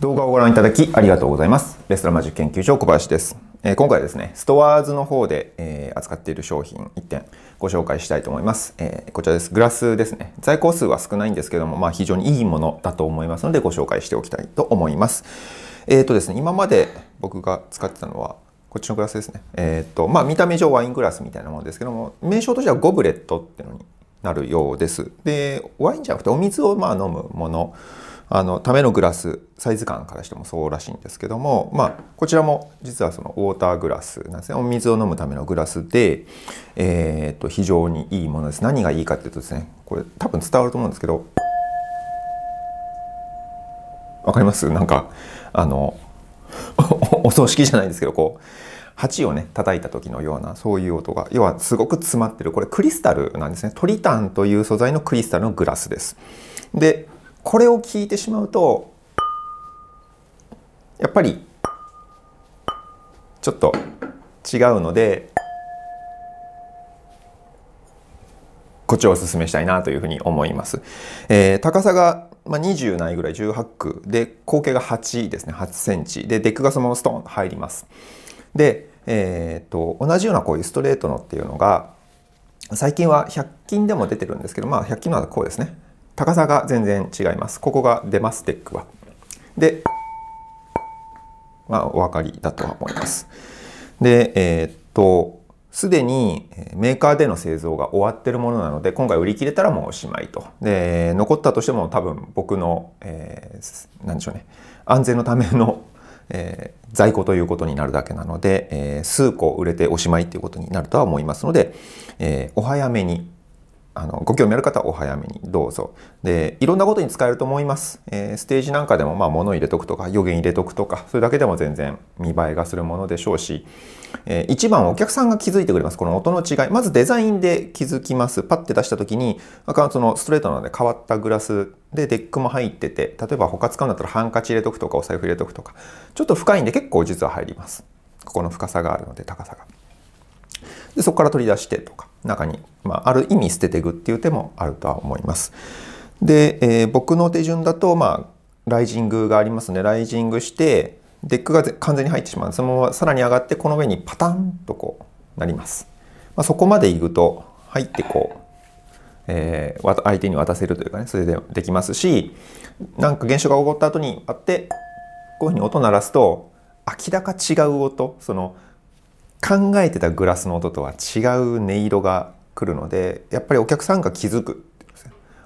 動画をご覧いただきありがとうございます。レストランマジック研究所小林です。えー、今回ですね、ストアーズの方で、えー、扱っている商品1点ご紹介したいと思います、えー、こちらです。グラスですね。在庫数は少ないんですけども、まあ、非常にいいものだと思いますのでご紹介しておきたいと思います。えっ、とですね、今まで僕が使ってたのは、こっちのグラスですね。えっ、と、まあ、見た目上ワイングラスみたいなものですけども、名称としてはゴブレットってのになるようです。で、ワインじゃなくてお水をまあ飲むもの。あのためのグラスサイズ感からしてもそうらしいんですけども、まあ、こちらも実はそのウォーターグラスなんですねお水を飲むためのグラスで、えー、っと非常にいいものです何がいいかっていうとですねこれ多分伝わると思うんですけどわかりますなんかあの お葬式じゃないですけどこう鉢をね叩いた時のようなそういう音が要はすごく詰まってるこれクリスタルなんですねトリタンという素材のクリスタルのグラスです。でこれを聞いてしまうとやっぱりちょっと違うのでこっちをおすすめしたいなというふうに思います。えー、高さがまあ、20ないぐらい18区で口径が8ですね8センチでデックがそのままストーン入りますで、えーと、と同じようなこういうストレートのっていうのが最近は100均でも出てるんですけどまあ100均のはこうですね高さが全然違います。ここが出ます、テックは。で、まあ、お分かりだとは思います。で、えー、っと、すでにメーカーでの製造が終わってるものなので、今回売り切れたらもうおしまいと。で、残ったとしても多分僕の、えー、なんでしょうね、安全のための、えー、在庫ということになるだけなので、えー、数個売れておしまいということになるとは思いますので、えー、お早めにあのご興味ある方はお早めにどうぞ。で、いろんなことに使えると思います。えー、ステージなんかでも、まあ、物入れとくとか、予言入れとくとか、それだけでも全然見栄えがするものでしょうし、えー、一番お客さんが気づいてくれます。この音の違い。まずデザインで気づきます。パッて出した時に、アカウントのストレートなので変わったグラスでデックも入ってて、例えば他使うんだったらハンカチ入れとくとか、お財布入れとくとか、ちょっと深いんで結構実は入ります。ここの深さがあるので、高さが。でそこから取り出してとか中に、まあ、ある意味捨てていくっていう手もあるとは思います。で、えー、僕の手順だと、まあ、ライジングがありますねライジングしてデックが完全に入ってしまうそのままさらに上がってこの上にパタンとこうなります。まあ、そこまでいくと入ってこうえー、相手に渡せるというかねそれでできますしなんか現象が起こった後にあってこういうふうに音鳴らすと明らか違う音その考えてたグラスの音とは違う音色が来るのでやっぱりお客さんが気づく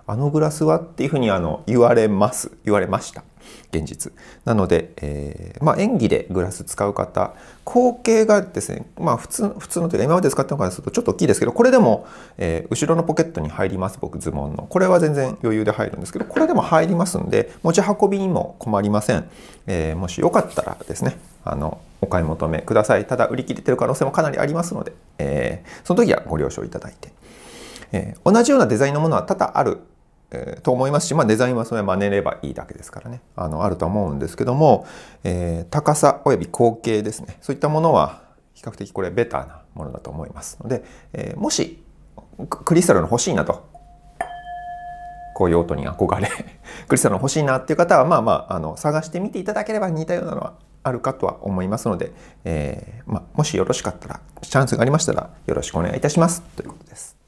あのグラスはっていうふうにあの言われます言われました現実なので、えー、まあ、演技でグラス使う方口径がですねまあ普通普通のというか今まで使ったのからするとちょっと大きいですけどこれでも、えー、後ろのポケットに入ります僕ズボンのこれは全然余裕で入るんですけどこれでも入りますんで持ち運びにも困りません、えー、もしよかったらですねあのお買い求めくださいただ売り切れてる可能性もかなりありますので、えその時はご了承いただいて、え同じようなデザインのものは多々あるえー、と思いますし、まあ、デザインはそれは真似ればいいだけですからねあのあると思うんですけども、えー、高さおよび口径ですねそういったものは比較的これベターなものだと思いますので、えー、もしクリスタルの欲しいなとこういう音に憧れ クリスタルの欲しいなっていう方はまあまああの探してみていただければ似たようなのはあるかとは思いますので、えーまあ、もしよろしかったらチャンスがありましたらよろしくお願いいたしますということです。